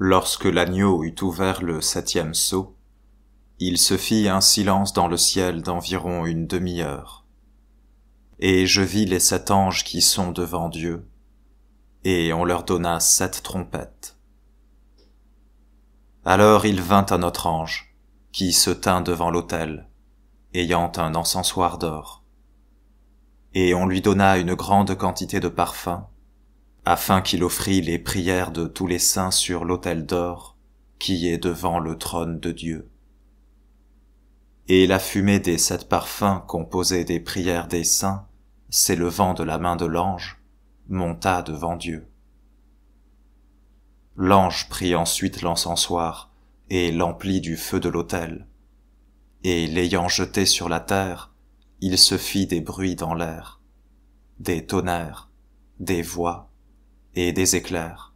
Lorsque l'agneau eut ouvert le septième sceau, il se fit un silence dans le ciel d'environ une demi-heure. Et je vis les sept anges qui sont devant Dieu, et on leur donna sept trompettes. Alors il vint un autre ange, qui se tint devant l'autel, ayant un encensoir d'or. Et on lui donna une grande quantité de parfums, afin qu'il offrît les prières de tous les saints sur l'autel d'or qui est devant le trône de Dieu. Et la fumée des sept parfums composés des prières des saints, s'élevant de la main de l'ange, monta devant Dieu. L'ange prit ensuite l'encensoir et l'emplit du feu de l'autel, et l'ayant jeté sur la terre, il se fit des bruits dans l'air, des tonnerres, des voix, et des éclairs,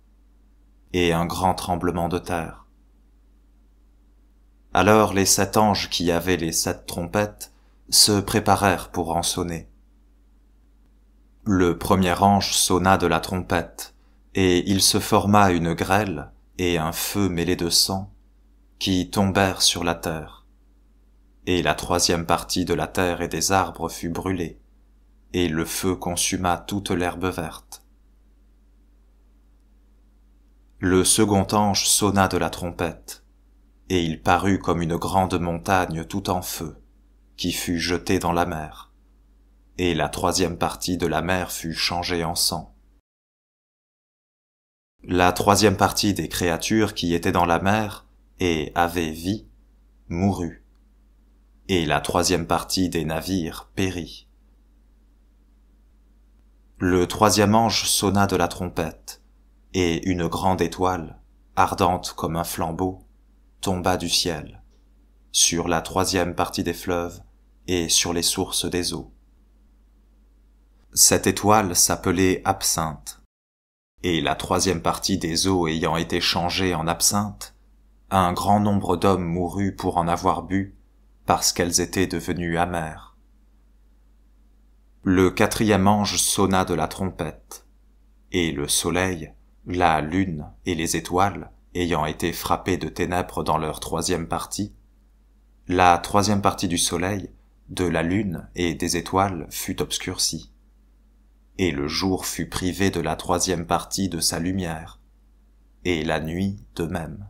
et un grand tremblement de terre. Alors les sept anges qui avaient les sept trompettes se préparèrent pour en sonner. Le premier ange sonna de la trompette, et il se forma une grêle et un feu mêlé de sang, qui tombèrent sur la terre. Et la troisième partie de la terre et des arbres fut brûlée, et le feu consuma toute l'herbe verte. Le second ange sonna de la trompette, et il parut comme une grande montagne tout en feu, qui fut jetée dans la mer. Et la troisième partie de la mer fut changée en sang. La troisième partie des créatures qui étaient dans la mer et avaient vie mourut. Et la troisième partie des navires périt. Le troisième ange sonna de la trompette, et une grande étoile, ardente comme un flambeau, tomba du ciel, sur la troisième partie des fleuves et sur les sources des eaux. Cette étoile s'appelait Absinthe, et la troisième partie des eaux ayant été changée en absinthe, un grand nombre d'hommes mourut pour en avoir bu, parce qu'elles étaient devenues amères. Le quatrième ange sonna de la trompette, et le soleil, la lune et les étoiles ayant été frappées de ténèbres dans leur troisième partie, la troisième partie du soleil, de la lune et des étoiles fut obscurcie. Et le jour fut privé de la troisième partie de sa lumière, et la nuit de même.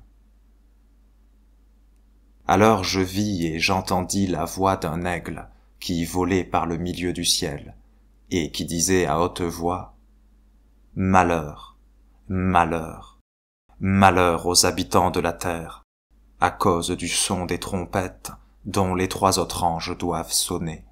Alors je vis et j'entendis la voix d'un aigle qui volait par le milieu du ciel, et qui disait à haute voix Malheur, Malheur, malheur aux habitants de la terre, à cause du son des trompettes dont les trois autres anges doivent sonner.